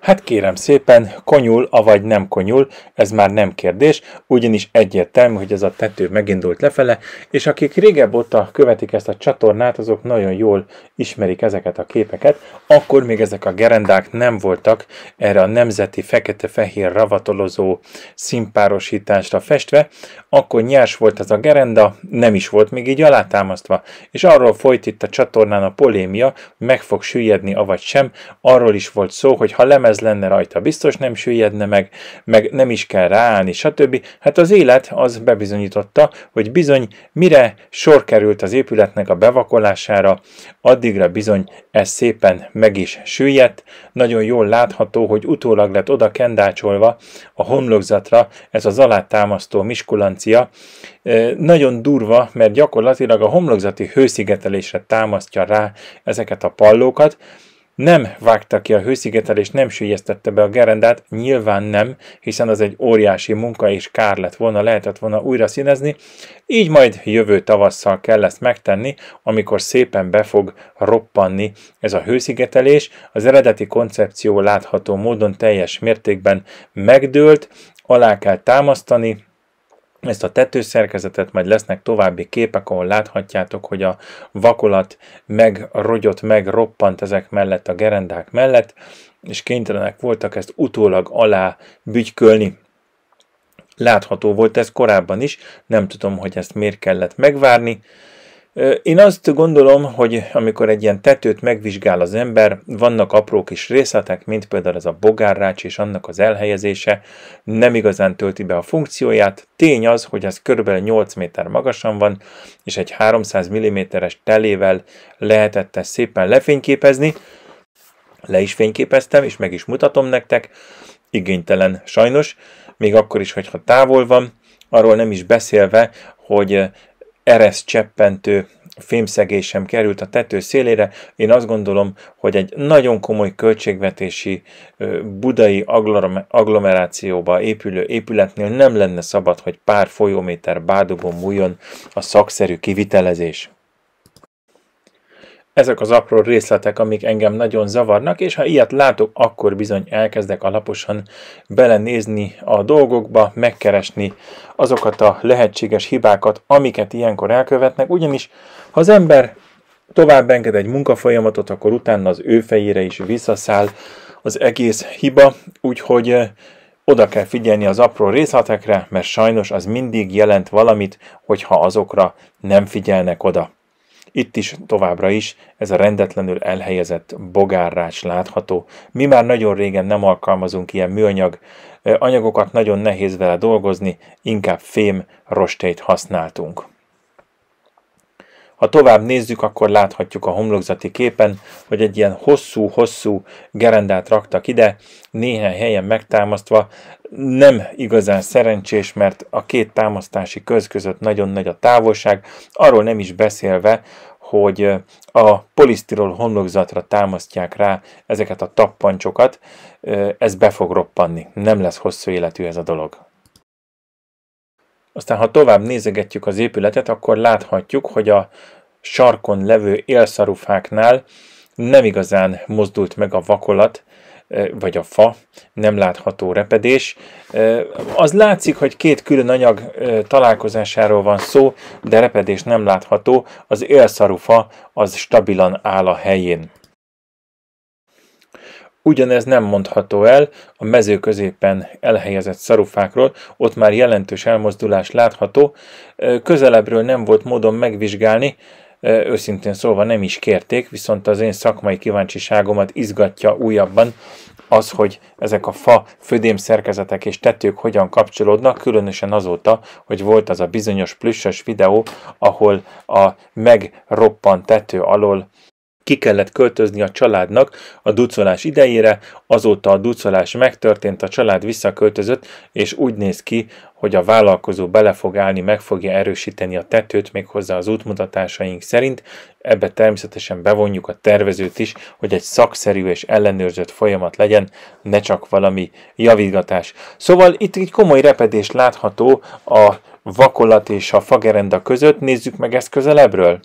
Hát kérem szépen, konyul, avagy nem konyul, ez már nem kérdés, ugyanis egyértelmű, hogy ez a tető megindult lefele, és akik régebb óta követik ezt a csatornát, azok nagyon jól ismerik ezeket a képeket, akkor még ezek a gerendák nem voltak erre a nemzeti fekete-fehér ravatolozó színpárosításra festve, akkor nyers volt ez a gerenda, nem is volt még így alátámasztva, és arról folyt itt a csatornán a polémia, meg fog süllyedni, avagy sem, arról is volt szó, hogy ha lem nem ez lenne rajta, biztos nem süllyedne meg, meg nem is kell ráállni, stb. Hát az élet az bebizonyította, hogy bizony mire sor került az épületnek a bevakolására, addigra bizony ez szépen meg is süllyedt, nagyon jól látható, hogy utólag lett oda kendácsolva a homlokzatra ez az alátámasztó miskulancia, nagyon durva, mert gyakorlatilag a homlokzati hőszigetelésre támasztja rá ezeket a pallókat, nem vágta ki a hőszigetelés, nem sülyeztette be a gerendát, nyilván nem, hiszen az egy óriási munka és kár lett volna, lehetett volna újra színezni, így majd jövő tavasszal kell ezt megtenni, amikor szépen be fog roppanni ez a hőszigetelés, az eredeti koncepció látható módon teljes mértékben megdőlt, alá kell támasztani, ezt a tetőszerkezetet, majd lesznek további képek, ahol láthatjátok, hogy a vakolat megrogyott, megroppant ezek mellett a gerendák mellett, és kénytelenek voltak ezt utólag alá bütykölni. Látható volt ez korábban is, nem tudom, hogy ezt miért kellett megvárni, én azt gondolom, hogy amikor egy ilyen tetőt megvizsgál az ember, vannak apró kis részletek, mint például ez a bogárrács és annak az elhelyezése nem igazán tölti be a funkcióját. Tény az, hogy ez kb. 8 méter magasan van, és egy 300 mm-es telével lehetett ezt szépen lefényképezni. Le is fényképeztem, és meg is mutatom nektek. Igénytelen sajnos, még akkor is, hogyha távol van, arról nem is beszélve, hogy eresz cseppentő fémszegésem került a tető szélére. Én azt gondolom, hogy egy nagyon komoly költségvetési budai agglomerációba épülő épületnél nem lenne szabad, hogy pár folyóméter bádogon múljon a szakszerű kivitelezés. Ezek az apró részletek, amik engem nagyon zavarnak, és ha ilyet látok, akkor bizony elkezdek alaposan belenézni a dolgokba, megkeresni azokat a lehetséges hibákat, amiket ilyenkor elkövetnek, ugyanis ha az ember tovább enged egy munkafolyamatot, akkor utána az ő fejére is visszaszáll az egész hiba, úgyhogy oda kell figyelni az apró részletekre, mert sajnos az mindig jelent valamit, hogyha azokra nem figyelnek oda. Itt is továbbra is ez a rendetlenül elhelyezett bogárrács látható. Mi már nagyon régen nem alkalmazunk ilyen műanyag anyagokat, nagyon nehéz vele dolgozni, inkább fém rostét használtunk. Ha tovább nézzük, akkor láthatjuk a homlokzati képen, hogy egy ilyen hosszú-hosszú gerendát raktak ide, néhány helyen megtámasztva. Nem igazán szerencsés, mert a két támasztási köz között nagyon nagy a távolság, arról nem is beszélve, hogy a polisztirol homlokzatra támasztják rá ezeket a tappancsokat, ez be fog roppanni, nem lesz hosszú életű ez a dolog. Aztán, ha tovább nézegetjük az épületet, akkor láthatjuk, hogy a sarkon levő élszarufáknál nem igazán mozdult meg a vakolat, e, vagy a fa, nem látható repedés. E, az látszik, hogy két külön anyag e, találkozásáról van szó, de repedés nem látható, az élszarufa az stabilan áll a helyén. Ugyanez nem mondható el a mező középen elhelyezett szarufákról, ott már jelentős elmozdulás látható, közelebbről nem volt módon megvizsgálni, őszintén szólva nem is kérték, viszont az én szakmai kíváncsiságomat izgatja újabban az, hogy ezek a fa födém szerkezetek és tetők hogyan kapcsolódnak, különösen azóta, hogy volt az a bizonyos plüssös videó, ahol a megroppant tető alól ki kellett költözni a családnak a ducolás idejére, azóta a ducolás megtörtént, a család visszaköltözött, és úgy néz ki, hogy a vállalkozó bele fog állni, meg fogja erősíteni a tetőt, méghozzá az útmutatásaink szerint. Ebbe természetesen bevonjuk a tervezőt is, hogy egy szakszerű és ellenőrzött folyamat legyen, ne csak valami javítgatás. Szóval itt egy komoly repedés látható a vakolat és a fagerenda között, nézzük meg ezt közelebbről.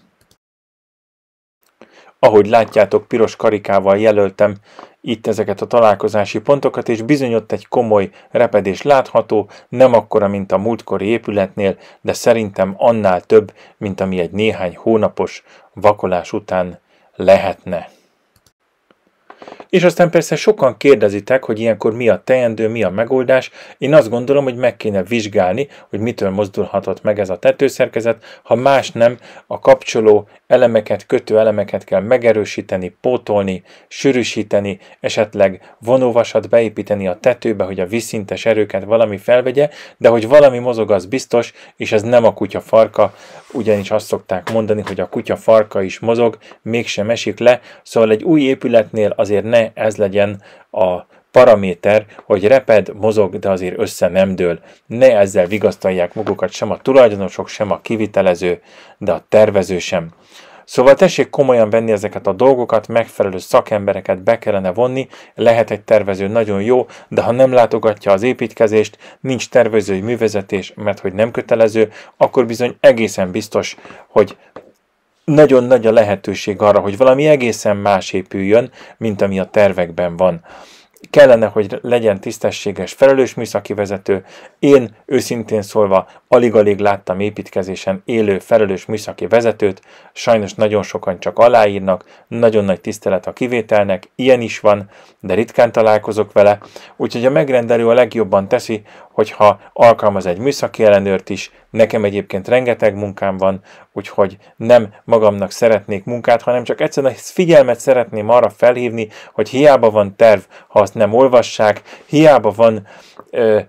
Ahogy látjátok, piros karikával jelöltem itt ezeket a találkozási pontokat, és bizony ott egy komoly repedés látható, nem akkora, mint a múltkori épületnél, de szerintem annál több, mint ami egy néhány hónapos vakolás után lehetne. És aztán persze sokan kérdezitek, hogy ilyenkor mi a teendő, mi a megoldás. Én azt gondolom, hogy meg kéne vizsgálni, hogy mitől mozdulhatott meg ez a tetőszerkezet. Ha más nem, a kapcsoló elemeket, kötő elemeket kell megerősíteni, pótolni, sűrűsíteni, esetleg vonóvasat beépíteni a tetőbe, hogy a vízszintes erőket valami felvegye, de hogy valami mozog, az biztos, és ez nem a kutya farka, ugyanis azt szokták mondani, hogy a kutya farka is mozog, mégsem esik le, szóval egy új épületnél azért azért ne ez legyen a paraméter, hogy reped, mozog, de azért össze nem dől. Ne ezzel vigasztalják magukat sem a tulajdonosok, sem a kivitelező, de a tervező sem. Szóval tessék komolyan venni ezeket a dolgokat, megfelelő szakembereket be kellene vonni, lehet egy tervező nagyon jó, de ha nem látogatja az építkezést, nincs tervezői művezetés, mert hogy nem kötelező, akkor bizony egészen biztos, hogy nagyon nagy a lehetőség arra, hogy valami egészen más épüljön, mint ami a tervekben van. Kellene, hogy legyen tisztességes, felelős műszaki vezető. Én őszintén szólva alig-alig láttam építkezésen élő felelős műszaki vezetőt, sajnos nagyon sokan csak aláírnak, nagyon nagy tisztelet a kivételnek, ilyen is van, de ritkán találkozok vele, úgyhogy a megrendelő a legjobban teszi, hogyha alkalmaz egy műszaki ellenőrt is, nekem egyébként rengeteg munkám van, úgyhogy nem magamnak szeretnék munkát, hanem csak egyszerűen figyelmet szeretném arra felhívni, hogy hiába van terv, ha azt nem olvassák, hiába van ö,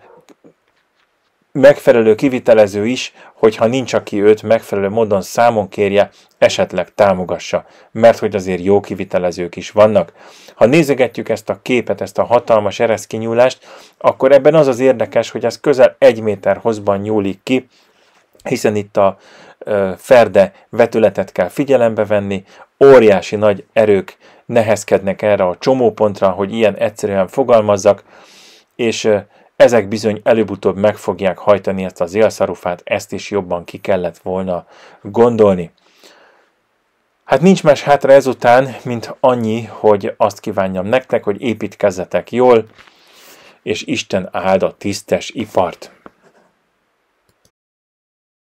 megfelelő kivitelező is, hogyha nincs, aki őt megfelelő módon számon kérje, esetleg támogassa, mert hogy azért jó kivitelezők is vannak. Ha nézegetjük ezt a képet, ezt a hatalmas ereszkinyúlást, akkor ebben az az érdekes, hogy ez közel egy méter hosszban nyúlik ki, hiszen itt a ferde vetületet kell figyelembe venni, óriási nagy erők nehezkednek erre a csomópontra, hogy ilyen egyszerűen fogalmazzak, és ezek bizony előbb-utóbb meg fogják hajtani ezt az élszarufát, ezt is jobban ki kellett volna gondolni. Hát nincs más hátra ezután, mint annyi, hogy azt kívánjam nektek, hogy építkezzetek jól, és Isten áld a tisztes ipart.